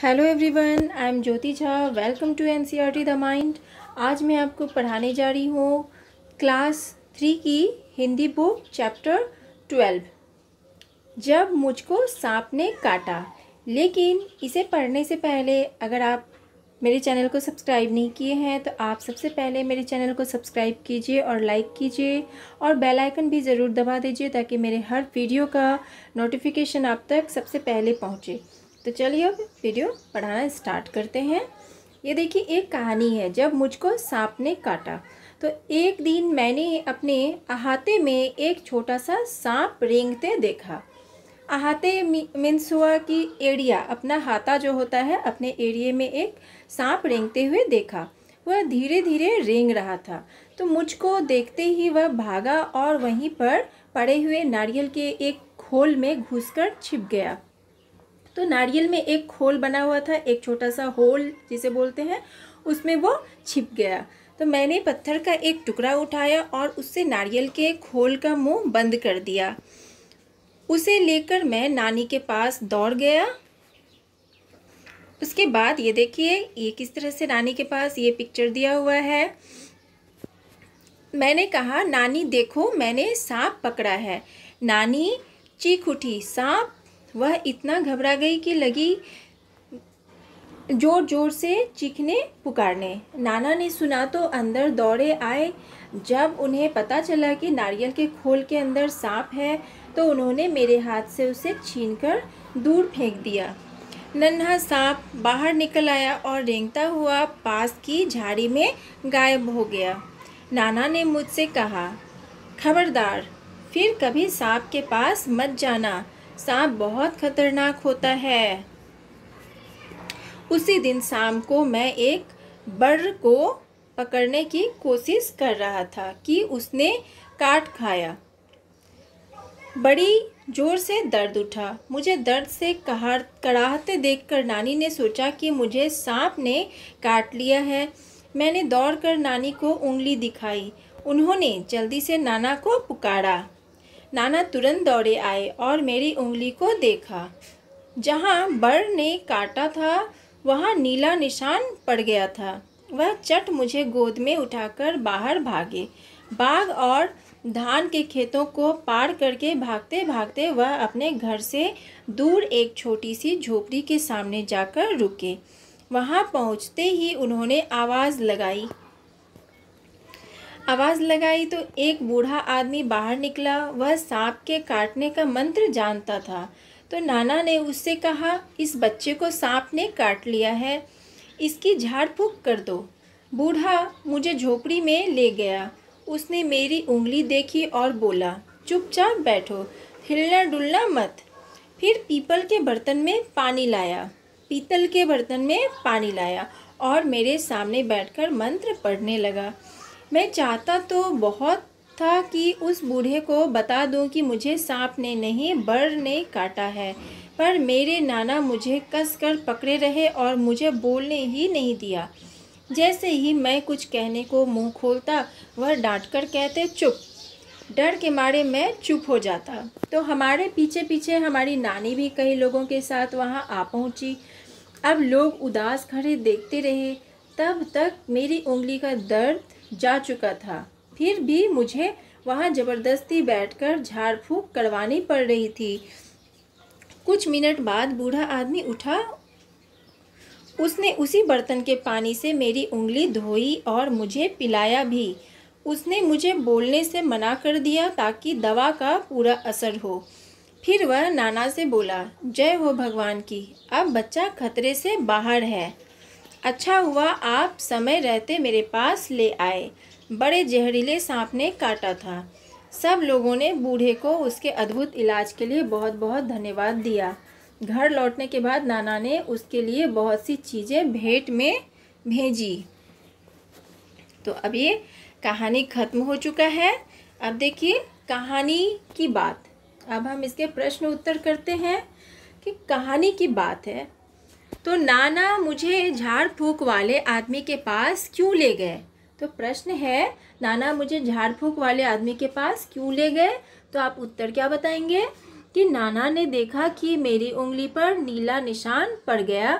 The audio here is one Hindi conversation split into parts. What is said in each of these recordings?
hello everyone I am Jyoti Jha welcome to N C R T the mind आज मैं आपको पढ़ाने जा रही हूँ क्लास थ्री की हिंदी बुक चैप्टर ट्वेल्व जब मुझको सांप ने काटा लेकिन इसे पढ़ने से पहले अगर आप मेरे चैनल को सब्सक्राइब नहीं किए हैं तो आप सबसे पहले मेरे चैनल को सब्सक्राइब कीजिए और लाइक कीजिए और बेल आइकन भी ज़रूर दबा दीजिए ताकि मेरे हर वीडियो का नोटिफिकेशन आप तक सबसे पहले पहुँचे तो चलिए अब वीडियो पढ़ाना स्टार्ट करते हैं ये देखिए एक कहानी है जब मुझको सांप ने काटा तो एक दिन मैंने अपने अहाते में एक छोटा सा सांप रेंगते देखा अहाते मीन्स हुआ कि एरिया अपना हाथा जो होता है अपने एरिए में एक सांप रेंगते हुए देखा वह धीरे धीरे रेंग रहा था तो मुझको देखते ही वह भागा और वहीं पर पड़े हुए नारियल के एक खोल में घुसकर छिप गया तो नारियल में एक खोल बना हुआ था एक छोटा सा होल जिसे बोलते हैं उसमें वो छिप गया तो मैंने पत्थर का एक टुकड़ा उठाया और उससे नारियल के खोल का मुंह बंद कर दिया उसे लेकर मैं नानी के पास दौड़ गया उसके बाद ये देखिए ये किस तरह से नानी के पास ये पिक्चर दिया हुआ है मैंने कहा नानी देखो मैंने सांप पकड़ा है नानी चीख उठी सांप वह इतना घबरा गई कि लगी जोर जोर से चीखने पुकारने नाना ने सुना तो अंदर दौड़े आए जब उन्हें पता चला कि नारियल के खोल के अंदर सांप है तो उन्होंने मेरे हाथ से उसे छीनकर दूर फेंक दिया नन्हा सांप बाहर निकल आया और रेंगता हुआ पास की झाड़ी में गायब हो गया नाना ने मुझसे कहा खबरदार फिर कभी सांप के पास मत जाना सांप बहुत खतरनाक होता है उसी दिन शाम को मैं एक बर्र को पकड़ने की कोशिश कर रहा था कि उसने काट खाया बड़ी जोर से दर्द उठा मुझे दर्द से कहार देख देखकर नानी ने सोचा कि मुझे सांप ने काट लिया है मैंने दौड़कर नानी को उंगली दिखाई उन्होंने जल्दी से नाना को पुकारा नाना तुरंत दौड़े आए और मेरी उंगली को देखा जहाँ बड़ ने काटा था वहाँ नीला निशान पड़ गया था वह चट मुझे गोद में उठाकर बाहर भागे बाघ और धान के खेतों को पार करके भागते भागते वह अपने घर से दूर एक छोटी सी झोपड़ी के सामने जाकर रुके वहाँ पहुँचते ही उन्होंने आवाज़ लगाई आवाज़ लगाई तो एक बूढ़ा आदमी बाहर निकला वह सांप के काटने का मंत्र जानता था तो नाना ने उससे कहा इस बच्चे को सांप ने काट लिया है इसकी झाड़ फूक कर दो बूढ़ा मुझे झोपड़ी में ले गया उसने मेरी उंगली देखी और बोला चुपचाप बैठो हिलना डुलना मत फिर पीपल के बर्तन में पानी लाया पीतल के बर्तन में पानी लाया और मेरे सामने बैठकर मंत्र पढ़ने लगा मैं चाहता तो बहुत था कि उस बूढ़े को बता दूं कि मुझे सांप ने नहीं बड़ ने काटा है पर मेरे नाना मुझे कस कर पकड़े रहे और मुझे बोलने ही नहीं दिया जैसे ही मैं कुछ कहने को मुंह खोलता वह डांट कर कहते चुप डर के मारे मैं चुप हो जाता तो हमारे पीछे पीछे हमारी नानी भी कई लोगों के साथ वहाँ आ पहुँची अब लोग उदास खड़े देखते रहे तब तक मेरी उंगली का दर्द जा चुका था फिर भी मुझे वहाँ ज़बरदस्ती बैठकर झाड़ फूँक करवानी पड़ रही थी कुछ मिनट बाद बूढ़ा आदमी उठा उसने उसी बर्तन के पानी से मेरी उंगली धोई और मुझे पिलाया भी उसने मुझे बोलने से मना कर दिया ताकि दवा का पूरा असर हो फिर वह नाना से बोला जय हो भगवान की अब बच्चा खतरे से बाहर है अच्छा हुआ आप समय रहते मेरे पास ले आए बड़े जहरीले सांप ने काटा था सब लोगों ने बूढ़े को उसके अद्भुत इलाज के लिए बहुत बहुत धन्यवाद दिया घर लौटने के बाद नाना ने उसके लिए बहुत सी चीज़ें भेंट में भेजी तो अब ये कहानी ख़त्म हो चुका है अब देखिए कहानी की बात अब हम इसके प्रश्न उत्तर करते हैं कि कहानी की बात है तो नाना मुझे झाड़ फूक वाले आदमी के पास क्यों ले गए तो प्रश्न है नाना मुझे झाड़ फूक वाले आदमी के पास क्यों ले गए तो आप उत्तर क्या बताएंगे कि नाना ने देखा कि मेरी उंगली पर नीला निशान पड़ गया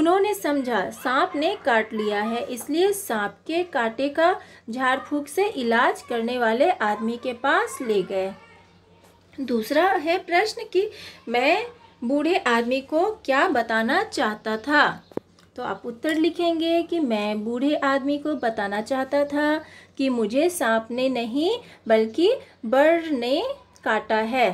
उन्होंने समझा सांप ने काट लिया है इसलिए सांप के काटे का झाड़ फूक से इलाज करने वाले आदमी के पास ले गए दूसरा है प्रश्न कि मैं बूढ़े आदमी को क्या बताना चाहता था तो आप उत्तर लिखेंगे कि मैं बूढ़े आदमी को बताना चाहता था कि मुझे सांप ने नहीं बल्कि बर्ड ने काटा है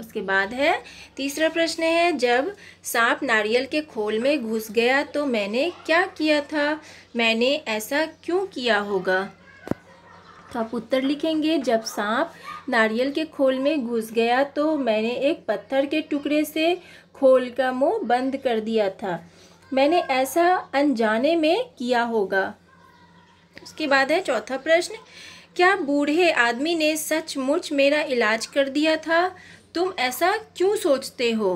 उसके बाद है तीसरा प्रश्न है जब सांप नारियल के खोल में घुस गया तो मैंने क्या किया था मैंने ऐसा क्यों किया होगा तो आप उत्तर लिखेंगे जब सांप नारियल के खोल में घुस गया तो मैंने एक पत्थर के टुकड़े से खोल का मुंह बंद कर दिया था मैंने ऐसा अनजाने में किया होगा उसके बाद है चौथा प्रश्न क्या बूढ़े आदमी ने सचमुच मेरा इलाज कर दिया था तुम ऐसा क्यों सोचते हो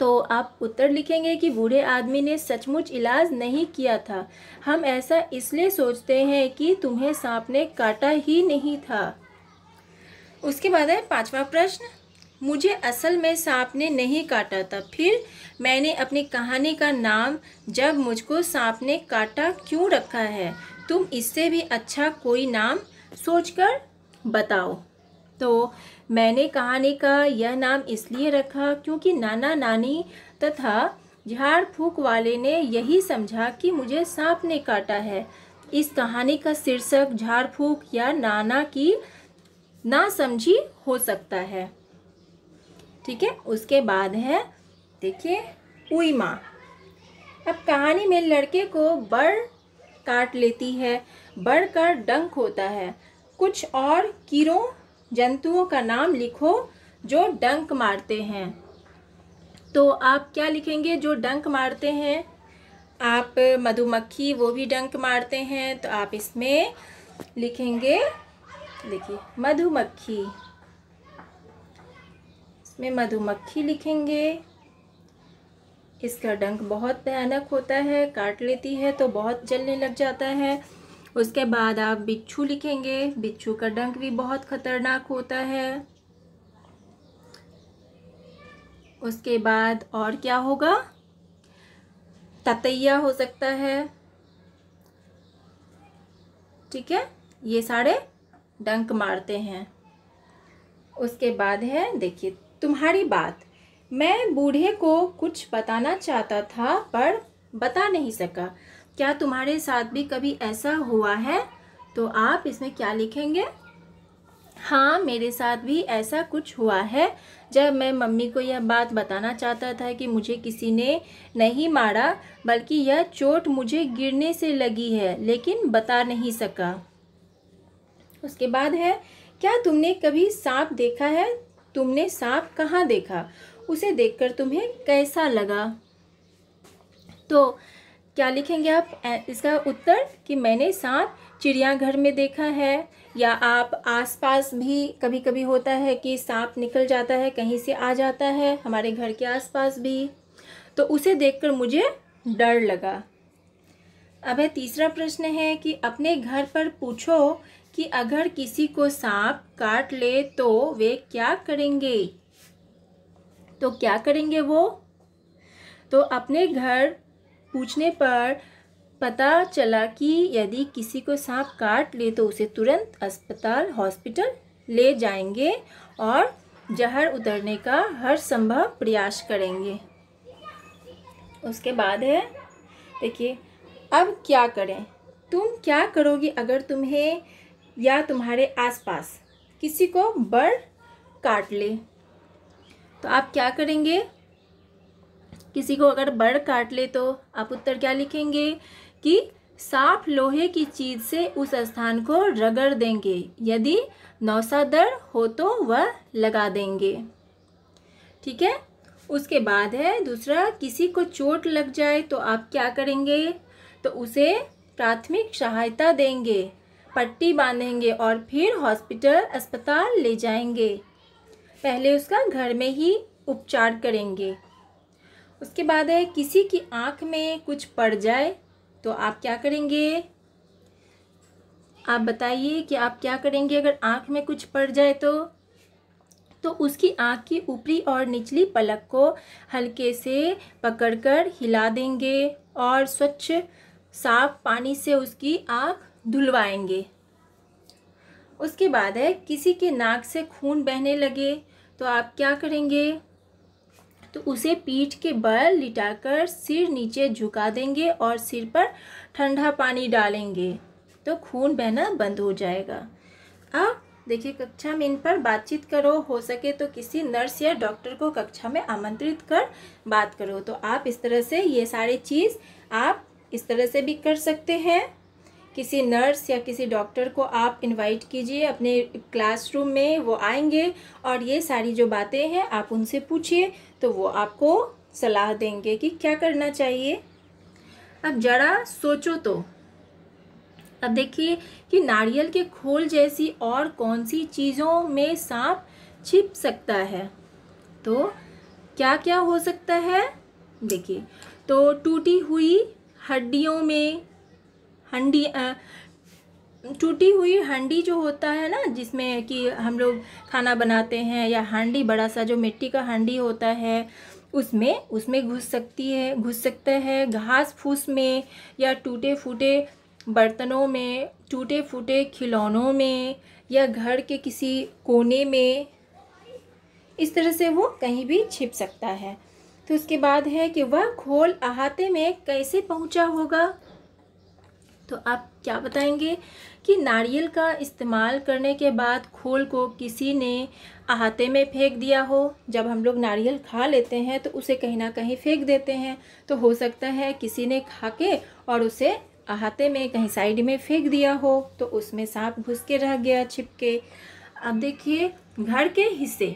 तो आप उत्तर लिखेंगे कि बूढ़े आदमी ने सचमुच इलाज नहीं किया था हम ऐसा इसलिए सोचते हैं कि तुम्हें सांप ने काटा ही नहीं था उसके बाद है पांचवा प्रश्न मुझे असल में सांप ने नहीं काटा था फिर मैंने अपनी कहानी का नाम जब मुझको सांप ने काटा क्यों रखा है तुम इससे भी अच्छा कोई नाम सोचकर बताओ तो मैंने कहानी का यह नाम इसलिए रखा क्योंकि नाना नानी तथा झाड़ फूक वाले ने यही समझा कि मुझे सांप ने काटा है इस कहानी का शीर्षक झाड़ फूक या नाना की ना समझी हो सकता है ठीक है उसके बाद है देखिए उइमा अब कहानी में लड़के को बड़ काट लेती है बढ़ का डंक होता है कुछ और कीड़ों जंतुओं का नाम लिखो जो डंक मारते हैं तो आप क्या लिखेंगे जो डंक मारते हैं आप मधुमक्खी वो भी डंक मारते हैं तो आप इसमें लिखेंगे देखिए मधुमक्खी इसमें मधुमक्खी लिखेंगे इसका डंक बहुत भयानक होता है काट लेती है तो बहुत जलने लग जाता है उसके बाद आप बिच्छू लिखेंगे बिच्छू का डंक भी बहुत खतरनाक होता है उसके बाद और क्या होगा ततैया हो सकता है ठीक है ये सारे डंक मारते हैं उसके बाद है देखिए तुम्हारी बात मैं बूढ़े को कुछ बताना चाहता था पर बता नहीं सका क्या तुम्हारे साथ भी कभी ऐसा हुआ है तो आप इसमें क्या लिखेंगे हाँ मेरे साथ भी ऐसा कुछ हुआ है जब मैं मम्मी को यह बात बताना चाहता था कि मुझे किसी ने नहीं मारा बल्कि यह चोट मुझे गिरने से लगी है लेकिन बता नहीं सका उसके बाद है क्या तुमने कभी सांप देखा है तुमने सांप कहाँ देखा उसे देखकर तुम्हें कैसा लगा तो क्या लिखेंगे आप इसका उत्तर कि मैंने सांप चिड़ियाघर में देखा है या आप आसपास भी कभी कभी होता है कि सांप निकल जाता है कहीं से आ जाता है हमारे घर के आसपास भी तो उसे देखकर मुझे डर लगा अब है तीसरा प्रश्न है कि अपने घर पर पूछो कि अगर किसी को सांप काट ले तो वे क्या करेंगे तो क्या करेंगे वो तो अपने घर पूछने पर पता चला कि यदि किसी को सांप काट ले तो उसे तुरंत अस्पताल हॉस्पिटल ले जाएंगे और जहर उतरने का हर संभव प्रयास करेंगे उसके बाद है देखिए अब क्या करें तुम क्या करोगे अगर तुम्हें या तुम्हारे आसपास किसी को बर्ड काट ले तो आप क्या करेंगे किसी को अगर बर्ड काट ले तो आप उत्तर क्या लिखेंगे कि साफ लोहे की चीज से उस स्थान को रगड़ देंगे यदि नौसादर हो तो वह लगा देंगे ठीक है उसके बाद है दूसरा किसी को चोट लग जाए तो आप क्या करेंगे तो उसे प्राथमिक सहायता देंगे पट्टी बांधेंगे और फिर हॉस्पिटल अस्पताल ले जाएंगे पहले उसका घर में ही उपचार करेंगे उसके बाद है किसी की आँख में कुछ पड़ जाए तो आप क्या करेंगे आप बताइए कि आप क्या करेंगे अगर आँख में कुछ पड़ जाए तो तो उसकी आँख की ऊपरी और निचली पलक को हल्के से पकड़कर हिला देंगे और स्वच्छ साफ पानी से उसकी आँख धुलवाएंगे उसके बाद है किसी के नाक से खून बहने लगे तो आप क्या करेंगे तो उसे पीठ के बल लिटाकर सिर नीचे झुका देंगे और सिर पर ठंडा पानी डालेंगे तो खून बहना बंद हो जाएगा अब देखिए कक्षा में इन पर बातचीत करो हो सके तो किसी नर्स या डॉक्टर को कक्षा में आमंत्रित कर बात करो तो आप इस तरह से ये सारे चीज़ आप इस तरह से भी कर सकते हैं किसी नर्स या किसी डॉक्टर को आप इनवाइट कीजिए अपने क्लासरूम में वो आएंगे और ये सारी जो बातें हैं आप उनसे पूछिए तो वो आपको सलाह देंगे कि क्या करना चाहिए अब जरा सोचो तो अब देखिए कि नारियल के खोल जैसी और कौन सी चीज़ों में सांप छिप सकता है तो क्या क्या हो सकता है देखिए तो टूटी हुई हड्डियों में हंडी टूटी हुई हांडी जो होता है ना जिसमें कि हम लोग खाना बनाते हैं या हांडी बड़ा सा जो मिट्टी का हांडी होता है उसमें उसमें घुस सकती है घुस सकता है घास फूस में या टूटे फूटे बर्तनों में टूटे फूटे खिलौनों में या घर के किसी कोने में इस तरह से वो कहीं भी छिप सकता है तो उसके बाद है कि वह खोल अहाते में कैसे पहुंचा होगा तो आप क्या बताएंगे कि नारियल का इस्तेमाल करने के बाद खोल को किसी ने अहाते में फेंक दिया हो जब हम लोग नारियल खा लेते हैं तो उसे कहीं ना कहीं फेंक देते हैं तो हो सकता है किसी ने खा के और उसे अहाते में कहीं साइड में फेंक दिया हो तो उसमें सांप घुस के रह गया छिपके अब देखिए घर के हिस्से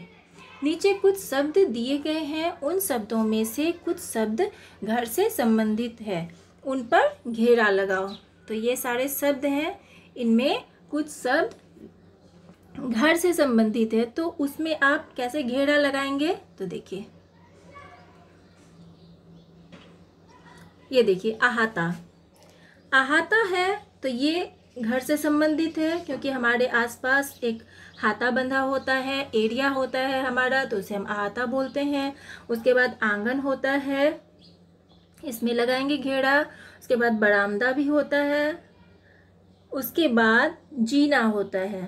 नीचे कुछ शब्द दिए गए हैं उन शब्दों में से कुछ शब्द घर से संबंधित है उन पर घेरा लगाओ तो ये सारे शब्द हैं इनमें कुछ शब्द घर से संबंधित है तो उसमें आप कैसे घेरा लगाएंगे तो देखिए ये देखिए अहाता अहाता है तो ये घर से संबंधित है क्योंकि हमारे आसपास एक हाथा बंधा होता है एरिया होता है हमारा तो उसे हम अहाता बोलते हैं उसके बाद आंगन होता है इसमें लगाएंगे घेरा उसके बाद बरामदा भी होता है उसके बाद जीना होता है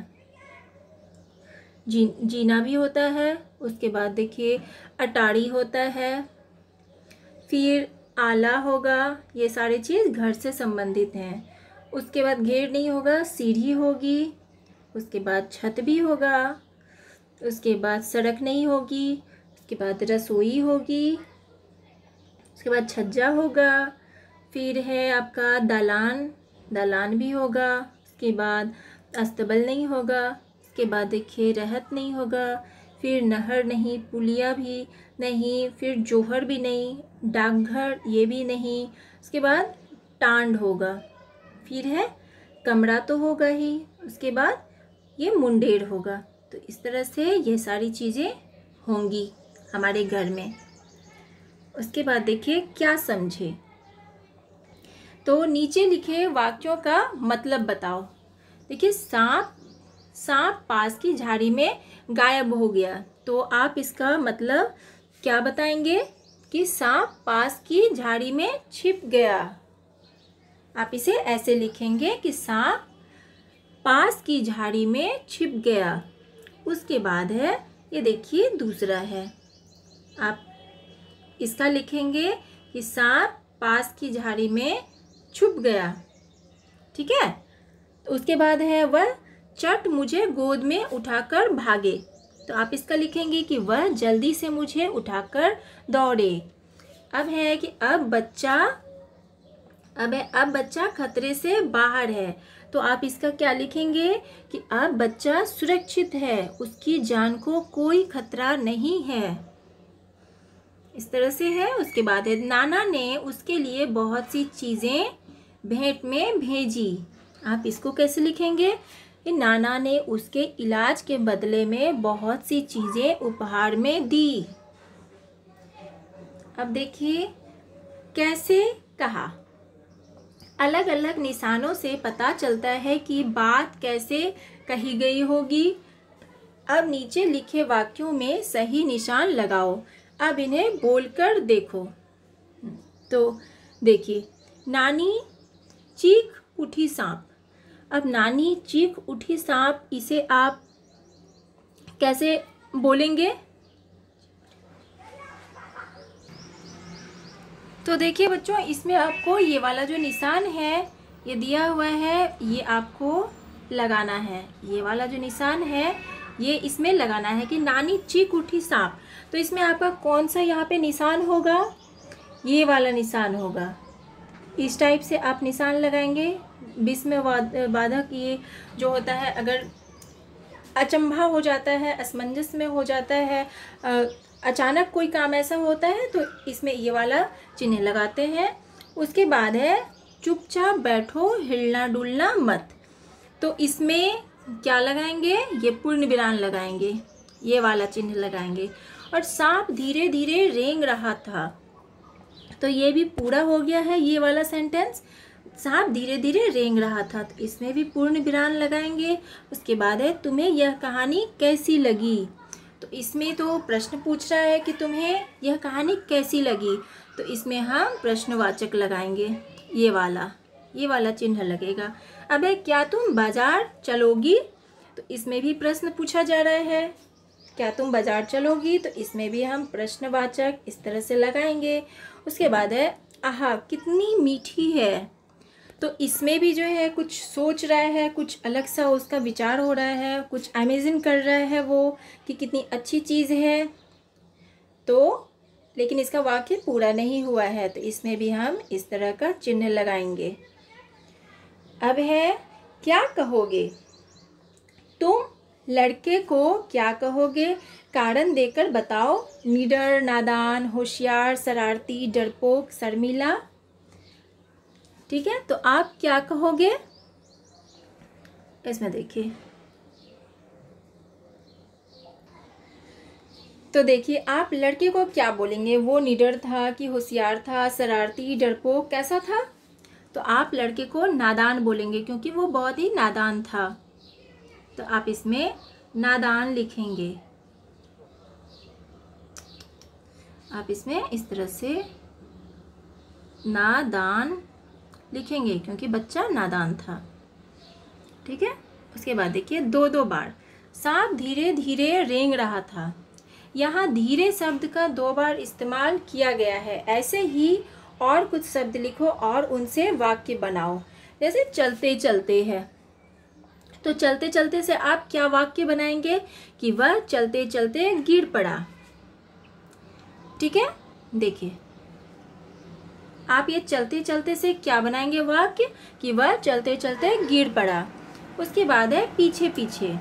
जी जीना भी होता है उसके बाद देखिए अटाड़ी होता है फिर आला होगा ये सारे चीज़ घर से संबंधित हैं उसके बाद घेर नहीं होगा सीढ़ी होगी उसके बाद छत भी होगा उसके बाद सड़क नहीं होगी उसके बाद रसोई होगी उसके बाद छज्जा होगा फिर है आपका दालान दलान भी होगा उसके बाद अस्तबल नहीं होगा उसके बाद देखिए रहत नहीं होगा फिर नहर नहीं पुलिया भी नहीं फिर जोहर भी नहीं डाकघर ये भी नहीं उसके बाद टांड होगा फिर है कमरा तो होगा ही उसके बाद ये मुंडेर होगा तो इस तरह से ये सारी चीज़ें होंगी हमारे घर में उसके बाद देखिए क्या समझे तो नीचे लिखे वाक्यों का मतलब बताओ देखिए सांप सांप पास की झाड़ी में गायब हो गया तो आप इसका मतलब क्या बताएंगे कि सांप पास की झाड़ी में छिप गया आप इसे ऐसे लिखेंगे कि सांप पास की झाड़ी में छिप गया उसके बाद है ये देखिए दूसरा है आप इसका लिखेंगे कि सांप पास की झाड़ी में छुप गया ठीक है तो उसके बाद है वह चट मुझे गोद में उठाकर भागे तो आप इसका लिखेंगे कि वह जल्दी से मुझे उठाकर दौड़े अब है कि अब बच्चा अब है अब बच्चा खतरे से बाहर है तो आप इसका क्या लिखेंगे कि अब बच्चा सुरक्षित है उसकी जान को कोई खतरा नहीं है इस तरह से है उसके बाद है नाना ने उसके लिए बहुत सी चीज़ें भेंट में भेजी आप इसको कैसे लिखेंगे नाना ने उसके इलाज के बदले में बहुत सी चीज़ें उपहार में दी अब देखिए कैसे कहा अलग अलग निशानों से पता चलता है कि बात कैसे कही गई होगी अब नीचे लिखे वाक्यों में सही निशान लगाओ अब इन्हें बोलकर देखो तो देखिए नानी चीख उठी सांप अब नानी चीख उठी सांप इसे आप कैसे बोलेंगे तो देखिए बच्चों इसमें आपको ये वाला जो निशान है ये दिया हुआ है ये आपको लगाना है ये वाला जो निशान है ये इसमें लगाना है कि नानी चीख उठी सांप तो इसमें आपका कौन सा यहाँ पे निशान होगा ये वाला निशान होगा इस टाइप से आप निशान लगाएंगे बीस में बाधक ये जो होता है अगर अचंभा हो जाता है असमंजस में हो जाता है अचानक कोई काम ऐसा होता है तो इसमें ये वाला चिन्ह लगाते हैं उसके बाद है चुपचाप बैठो हिलना डुलना मत तो इसमें क्या लगाएंगे ये पूर्ण बिरान लगाएंगे ये वाला चिन्ह लगाएंगे और सांप धीरे धीरे रेंग रहा था तो ये भी पूरा हो गया है ये वाला सेंटेंस सांप धीरे धीरे रेंग रहा था तो इसमें भी पूर्ण विराम लगाएंगे उसके बाद है तुम्हें यह कहानी कैसी लगी तो इसमें तो प्रश्न पूछ रहा है कि तुम्हें यह कहानी कैसी लगी तो इसमें हम प्रश्नवाचक लगाएंगे ये वाला ये वाला चिन्ह लगेगा अब है क्या तुम बाजार चलोगी तो इसमें भी प्रश्न पूछा जा रहा है क्या तुम बाजार चलोगी तो इसमें भी हम प्रश्नवाचक इस तरह से लगाएंगे उसके बाद है आहा कितनी मीठी है तो इसमें भी जो है कुछ सोच रहा है कुछ अलग सा उसका विचार हो रहा है कुछ अमेजिन कर रहा है वो कि कितनी अच्छी चीज़ है तो लेकिन इसका वाक्य पूरा नहीं हुआ है तो इसमें भी हम इस तरह का चिन्ह लगाएंगे अब है क्या कहोगे तुम लड़के को क्या कहोगे कारण देकर बताओ निडर नादान होशियार शरारती डरपोक शर्मिला ठीक है तो आप क्या कहोगे इसमें देखिए तो देखिए आप लड़के को क्या बोलेंगे वो निडर था कि होशियार था शरारती डरपोक कैसा था तो आप लड़के को नादान बोलेंगे क्योंकि वो बहुत ही नादान था तो आप इसमें नादान लिखेंगे आप इसमें इस तरह से नादान लिखेंगे क्योंकि बच्चा नादान था ठीक है उसके बाद देखिए दो दो बार सांप धीरे धीरे रेंग रहा था यहाँ धीरे शब्द का दो बार इस्तेमाल किया गया है ऐसे ही और कुछ शब्द लिखो और उनसे वाक्य बनाओ जैसे चलते चलते है तो चलते चलते से आप क्या वाक्य बनाएंगे कि वह चलते चलते गिर पड़ा ठीक है देखिए आप ये चलते चलते से क्या बनाएंगे वाक्य कि वह चलते चलते गिर पड़ा उसके बाद है पीछे पीछे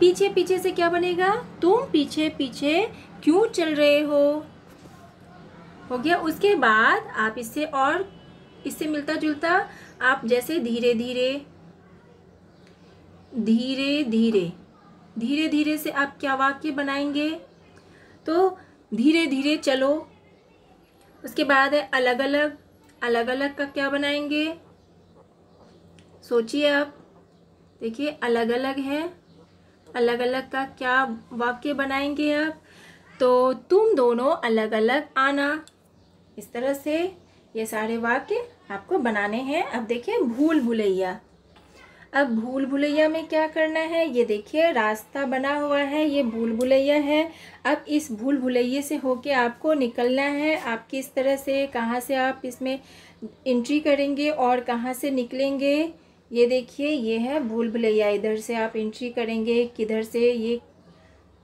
पीछे पीछे से क्या बनेगा तुम पीछे पीछे क्यों चल रहे हो हो गया उसके बाद आप इससे और इससे मिलता जुलता आप जैसे धीरे धीरे धीरे धीरे धीरे धीरे से आप क्या वाक्य बनाएंगे तो धीरे धीरे चलो उसके बाद है अलग अलग अलग अलग का क्या बनाएंगे सोचिए आप देखिए अलग अलग है अलग अलग का क्या वाक्य बनाएंगे आप तो तुम दोनों अलग अलग आना इस तरह से ये सारे वाक्य आपको बनाने हैं अब देखिए भूल भुलैया अब भूल भुलैया में क्या करना है ये देखिए रास्ता बना हुआ है ये भूल भुलैया है अब इस भूल भुलैये से होके आपको निकलना है आप किस तरह से कहाँ से आप इसमें एंट्री करेंगे और कहाँ से निकलेंगे ये देखिए ये है भूल भुलैया इधर से आप एंट्री करेंगे किधर से ये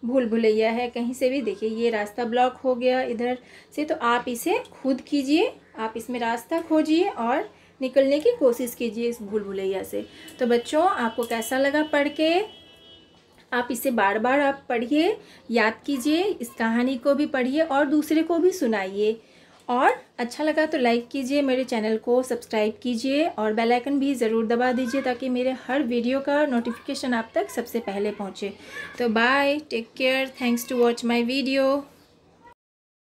भूल भुलैया है कहीं से भी देखिए ये रास्ता ब्लॉक हो गया इधर से तो आप इसे खुद कीजिए आप इसमें रास्ता खोजिए और निकलने की कोशिश कीजिए इस भूल भुलैया से तो बच्चों आपको कैसा लगा पढ़ के आप इसे बार बार आप पढ़िए याद कीजिए इस कहानी को भी पढ़िए और दूसरे को भी सुनाइए और अच्छा लगा तो लाइक कीजिए मेरे चैनल को सब्सक्राइब कीजिए और बेल आइकन भी ज़रूर दबा दीजिए ताकि मेरे हर वीडियो का नोटिफिकेशन आप तक सबसे पहले पहुंचे तो bye take care thanks to watch my video